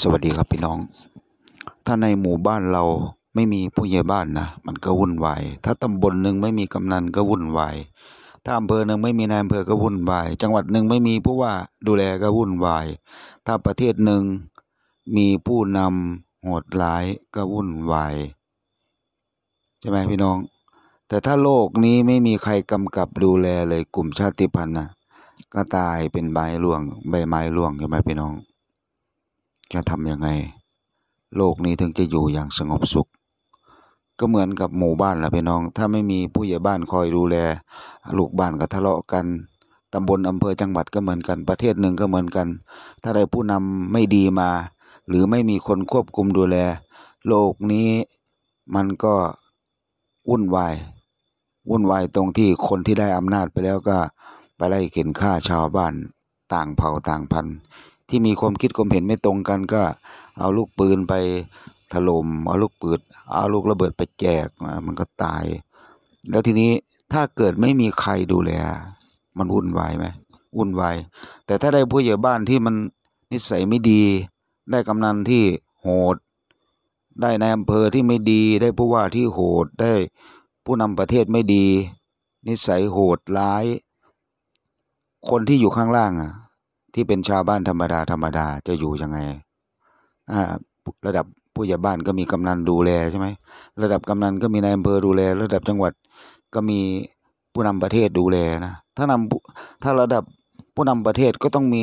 สวัสดีครับพี่น้อง ถ้าในหมู่บ้านเราไม่มีผู้ใหญ่บ้านนะมันก็วุ่นวาย ถ้าตำบลหนึ่งไม่มีกำนันก็วุ่นวาย ถ้าอำเภอหนึ่งไม่มีนายอำเภอก็วุ่นวาย จังหวัดหนึ่งไม่มีผู้ว่าดูแลก็วุ่นวาย ถ้าประเทศหนึ่งมีผู้นำโหดร้ายก็วุ่นวาย ใช่ไหมพี่น้อง แต่ถ้าโลกนี้ไม่มีใครกำกับดูแลเลยกลุ่มชาติพันธุ์นะก็ตายเป็นใบร่วง ใบไม้ร่วงใช่ไหมพี่น้องจะทำยังไง โลกนี้ถึงจะอยู่อย่างสงบสุข ก็เหมือนกับหมู่บ้านละพี่น้อง ถ้าไม่มีผู้ใหญ่บ้านคอยดูแลลูกบ้านก็ทะเลาะกันตำบลอำเภอจังหวัดก็เหมือนกัน ประเทศหนึ่งก็เหมือนกัน ถ้าได้ผู้นำไม่ดีมา หรือไม่มีคนควบคุมดูแล โลกนี้มันก็ วุ่นวาย วุ่นวายตรงที่คนที่ได้อำนาจไปแล้วก็ไปไล่เข็นฆ่าชาวบ้านต่างเผ่าต่างพันธุ์ที่มีความคิดความเห็นไม่ตรงกันก็เอาลูกปืนไปถล่ม เอาลูกปืนเอาลูกระเบิดไปแจกมันก็ตาย แล้วทีนี้ถ้าเกิดไม่มีใครดูแลมันวุ่นวายไหมวุ่นวายแต่ถ้าได้ผู้ใหญ่บ้านที่มันนิสัยไม่ดี ได้กำนันที่โหด ได้ในอำเภอที่ไม่ดีได้ผู้ว่าที่โหดได้ผู้นำประเทศไม่ดี นิสัยโหดร้าย คนที่อยู่ข้างล่างอ่ะที่เป็นชาวบ้านธรรมดาธรรมดาจะอยู่ยังไง อ่า ระดับผู้ใหญ่บ้านก็มีกำนันดูแลใช่ไหมระดับกำนันก็มีนายอำเภอดูแล ระดับจังหวัดก็มีผู้นำประเทศดูแลนะ ถ้านำถ้าระดับผู้นำประเทศก็ต้องมี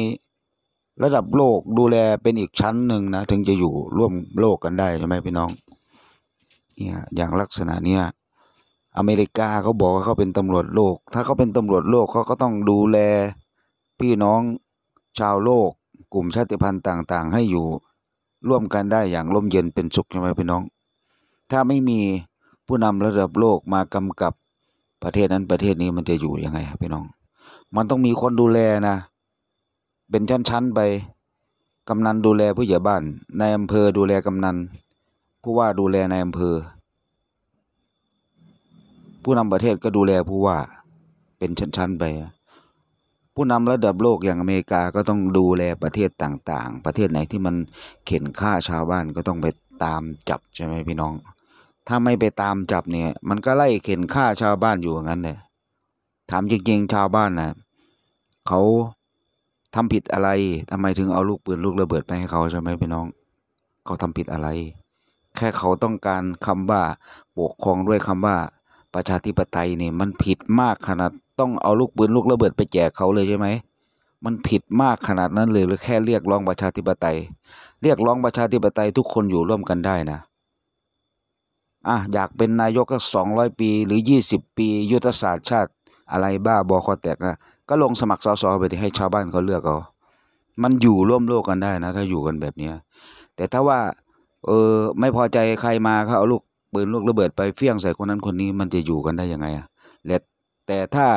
ระดับโลกดูแลเป็นอีกชั้นหนึ่งนะ ถึงจะอยู่ร่วมโลกกันได้ใช่ไหมพี่น้อง เนี่ย อย่างลักษณะเนี้ยอเมริกาเขาบอกว่าเขาเป็นตำรวจโลก ถ้าเขาเป็นตำรวจโลกเขาก็ต้องดูแลพี่น้องชาวโลกกลุ่มชาติพันธุ์ต่างๆ ให้อยู่ร่วมกันได้อย่างร่มเย็นเป็นสุขใช่ไหมพี่น้อง ถ้าไม่มีผู้นำระดับโลกมากำกับประเทศนั้นประเทศนี้มันจะอยู่ยังไงครับพี่น้อง มันต้องมีคนดูแลนะ เป็นชั้นๆ ไปกำนันดูแลผู้ใหญ่บ้านนายอำเภอดูแลกำนันผู้ว่าดูแลนายอำเภอ ผู้นำประเทศก็ดูแลผู้ว่าเป็นชั้นๆไปผู้นำระดับโลกอย่างอเมริกาก็ต้องดูแลประเทศต่างๆ ประเทศไหนที่มันเข็นฆ่าชาวบ้านก็ต้องไปตามจับใช่ไหมพี่น้อง ถ้าไม่ไปตามจับเนี่ยมันก็ไล่เข็นฆ่าชาวบ้านอยู่อย่างนั้นเลยถามจริงๆ ชาวบ้านนะเขาทำผิดอะไรทำไมถึงเอาลูกปืนลูกระเบิดไปให้เขาใช่ไหมพี่น้อง เขาทำผิดอะไร แค่เขาต้องการคำว่าปกครองด้วยคำว่าประชาธิปไตยเนี่ยมันผิดมากขนาดต้องเอาลูกปืนลูกระเบิด ไปแจกเขาเลยใช่ไหม มันผิดมากขนาดนั้นเลยหรือแค่เรียกร้องประชาธิปไตย เรียกร้องประชาธิปไตยทุกคนอยู่ร่วมกันได้นะ อ่ะอยากเป็นนายกก็สองร้อยปีหรือยี่สิบปี ยุทธศาสตร์ชาติ อะไรบ้าบอคอแตกอ่ะก็ลงสมัครสสไปให้ชาวบ้านเขาเลือกเอามันอยู่ร่วมโลกกันได้นะ ถ้าอยู่กันแบบเนี้ยแต่ถ้าว่าเออไม่พอใจใครมาเขาเอาลูกปืนลูกระเบิด ไปเฟี้ยงใส่คนนั้นคนนี้มันจะอยู่กันได้ยังไงอะและแต่ถ้า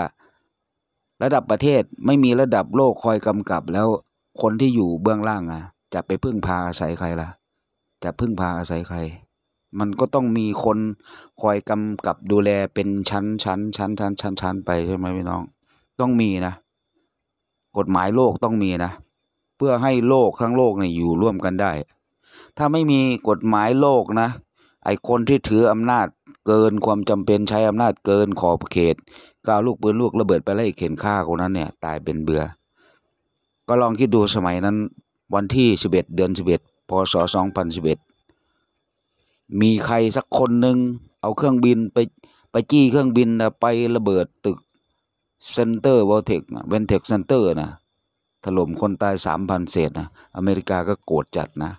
ระดับประเทศไม่มีระดับโลกคอยกำกับ แล้วคนที่อยู่เบื้องล่างอ่ะจะไปพึ่งพาอาศัยใครล่ะจะพึ่งพาอาศัยใคร มันก็ต้องมีคนคอยกำกับดูแลเป็นชั้นชั้นชั้นชั้นชั้นชั้นไปใช่ไหมพี่น้อง ต้องมีนะ กฎหมายโลกต้องมีนะ เพื่อให้โลกทั้งโลกเนี่ยอยู่ร่วมกันได้ ถ้าไม่มีกฎหมายโลกนะ ไอคนที่ถืออำนาจเกินความจำเป็นใช้อำนาจเกินขอบเขตก้าวลูกปืนลูกระเบิดไปไล่เข็นฆ่าคนนั้นเนี่ยตายเป็นเบื่อก็ลองคิดดูสมัยนั้นวันที่ 11 เดือน11 พศ 2011 มีใครสักคนหนึ่งเอาเครื่องบินไป ไปจี้เครื่องบินนะไประเบิดตึกเซ็นเตอร์วอลเทคเวนเทคเซ็นเตอร์นะถล่มคนตายสามพันเศษนะอเมริกาก็โกรธจัดนะ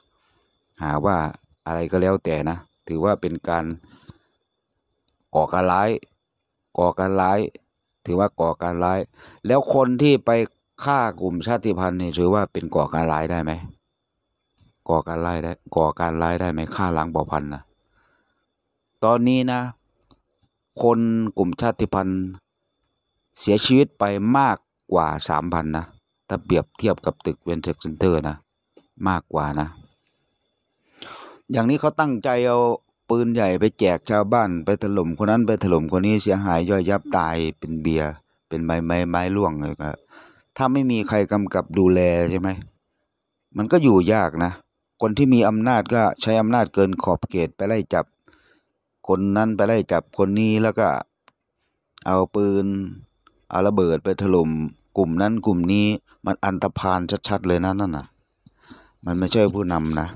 หาว่าอะไรก็แล้วแต่นะ ถือว่าเป็นการก่อการร้ายก่อการร้ายถือว่าก่อการร้าย แล้วคนที่ไปฆ่ากลุ่มชาติพันธุ์นี่ถือว่าเป็นก่อการร้ายได้ไหมก่อการร้ายได้ก่อการร้ายได้ไหมฆ่าล้างบ่อพันธุ์นะตอนนี้นะ คนกลุ่มชาติพันธุ์เสียชีวิตไปมากกว่าสามพันนะถ้าเปรียบเทียบกับตึกเวนเซ็กเซนเตอร์นะมากกว่านะ อย่างนี้เขาตั้งใจเอาปืนใหญ่ไปแจกชาวบ้าน ไปถล่มคนนั้นไปถล่มคนนี้เสียหายย่อยยับตายเป็นเบียร์เป็นไม้ไม้ไม้ร่วงเลยครับ ถ้าไม่มีใครกำกับดูแลใช่ไหมมันก็อยู่ยากนะคนที่มีอำนาจก็ใช้อำนาจเกินขอบเขตไปไล่จับ คนนั้น ไปไล่จับคนนี้แล้วก็ เอาปืนเอาระเบิดไปถล่มกลุ่มนั้น กลุ่มนี้ มันอันตรพานชัดๆเลยนะนั่นน่ะ มันไม่ใช่ผู้นำนะ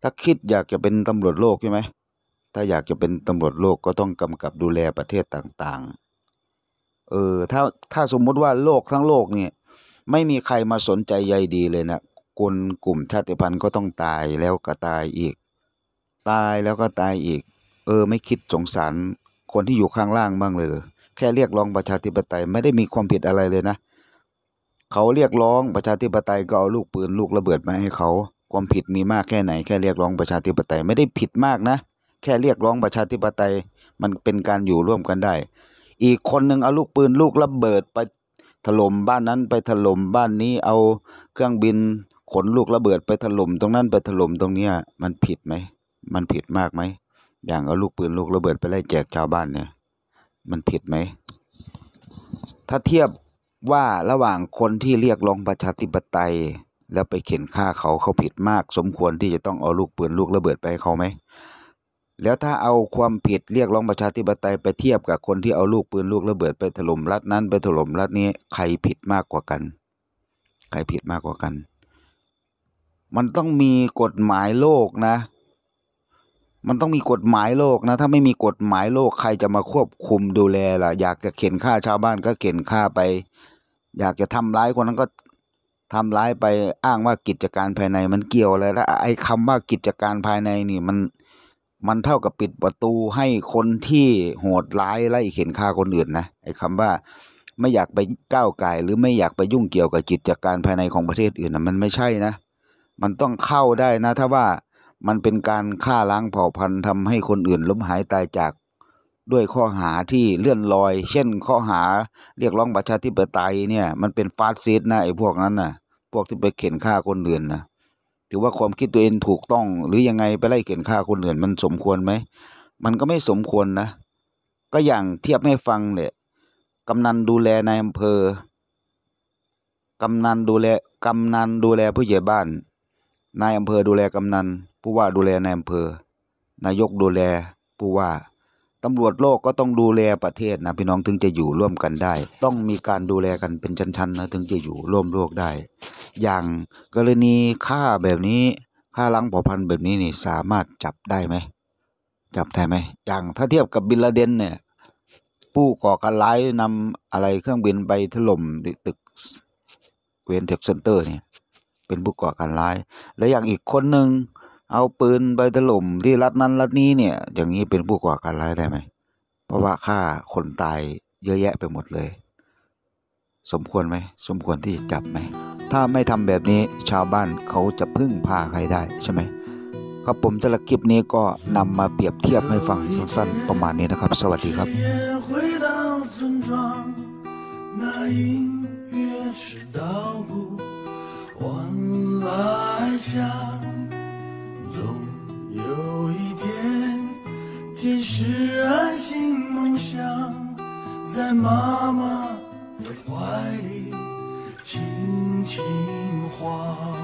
ถ้าคิดอยากจะเป็นตำรวจโลกใช่ไหมถ้าอยากจะเป็นตำรวจโลกก็ต้องกำกับดูแลประเทศต่างๆ เออถ้าถ้าสมมติว่า โลกทั้งโลกเนี่ยไม่มีใครมาสนใจใยดีเลยนะคนกลุ่มชาติพันธุ์ก็ต้องตายแล้วก็ตายอีก ตายแล้วก็ตายอีก เออไม่คิดสงสารคนที่อยู่ข้างล่างบ้างเลยเลยแค่เรียกร้องประชาธิปไตยไม่ได้มีความผิดอะไรเลยนะ เขาเรียกร้องประชาธิปไตยก็เอาลูกปืน ลูกระเบิดมาให้เขา ความผิดมีมากแค่ไหนแค่เรียกร้องประชาธิปไตยไม่ได้ผิดมากนะแค่เรียกร้องประชาธิปไตยมันเป็นการอยู่ร่วมกันได้ อีกคนหนึ่งเอาลูกปืนลูกระเบิดไปถล่มบ้านนั้นไปถล่มบ้านนี้ เอาเครื่องบินขนลูกระเบิดไปถล่มตรงนั้นไปถล่มตรงเนี้ยมันผิดไหมมันผิดมากไหมอย่างเอาลูกปืนลูกระเบิดไปไล่แจกชาวบ้านเนี่ยมันผิดไหมถ้าเทียบว่าระหว่างคนที่เรียกร้องประชาธิปไตย แล้วไปเข็นฆ่าเขาเขาผิดมาก สมควรที่จะต้องเอาลูกปืนลูกระเบิดไปให้เขาไหมแล้วถ้าเอาความผิดเรียกร้องประชาธิปไตยไปเทียบกับ คนที่เอาลูกปืนลูกระเบิดไปถล่มรัฐนั้นไปถล่มรัฐนี้ใครผิดมากกว่ากัน ใครผิดมากกว่ากัน มันต้องมีกฎหมายโลกนะ มันต้องมีกฎหมายโลกนะถ้าไม่มีกฎหมายโลกใครจะมาควบคุมดูแลล่ะ อยากจะเข็นฆ่าชาวบ้านก็เข็นฆ่าไป อยากจะทำร้ายคนนั้นก็ทำร้ายไปอ้างว่ากิจการภายในมันเกี่ยวอะไรแล้ว ไอ้คาว่ากิจการภายในนี่มันมันเท่ากับปิดประตูให้คนที่โหดร้ายไล่เข็นฆ่าคนอื่นนะไอ้คำว่าไม่อยากไปก้าวไก่หรือไม่อยากไปยุ่งเกี่ยวกับกิจการภายในของประเทศอื่นนะมันไม่ใช่นะ มันต้องเข้าได้นะถ้าว่ามันเป็นการฆ่าล้างเผ่าพันธุ์ทำให้คนอื่นล้มหายตายจากด้วยข้อหาที่เลื่อนลอย เช่น ข้อหา เรียกร้องประชาธิปไตยเนี่ยมันเป็นฟาสซิสต์นะไอ้พวกนั้นนะ่ะ พวกที่ไปเข็นฆ่าคนอื่นนะถือว่าความคิดตัวเองถูกต้อง หรือยังไงไปไล่เขียนฆ่าคนอื่นมันสมควรไหม มันก็ไม่สมควรนะ ก็อย่างเทียบให้ฟังเนี่ยกำนันดูแลนายอำเภอ กำนันดูแล กำนันดูแลผู้ใหญ่บ้านนายอำเภอ ดูแลกำนัน ผู้ว่าดูแลนายอำเภอ นายกดูแลผู้ว่า ตำรวจโลกก็ต้องดูแลประเทศนะพี่น้องถึงจะอยู่ร่วมกันได้ ต้องมีการดูแลกันเป็นชั้นๆนะถึงจะอยู่ร่วมโลกได้อย่างกรณีฆ่าแบบนี้ฆ่าล้างเผ่าพันธุ์แบบนี้นี่สามารถจับได้ไหมจับได้ไหมอย่างถ้าเทียบกับบินลาเดนเนี่ยผู้ก่อการร้ายนำอะไรเครื่องบินไปถล่มตึกเวนเทคเซนเตอร์เนี่ยเป็นผู้ก่อการร้าย แล้วอย่างอีกคนหนึ่งเอาปืนไปถล่มที่รัฐนั้นรัฐนี้เนี่ยอย่างนี้เป็นผู้ก่อการร้ายได้ไหมเพราะว่าฆ่าคนตายเยอะแยะไปหมดเลยสมควรไหมสมควรที่จะจับไหม ถ้าไม่ทำแบบนี้ชาวบ้านเขาจะพึ่งพาใครได้ใช่ไหมครับผมสะลรคลิปนี้ก็นำมาเปรียบเทียบให้ฟังสั้น ๆ ประมาณนี้นะครับ สวัสดีครับ天使安心梦想，在妈妈。怀里轻轻晃。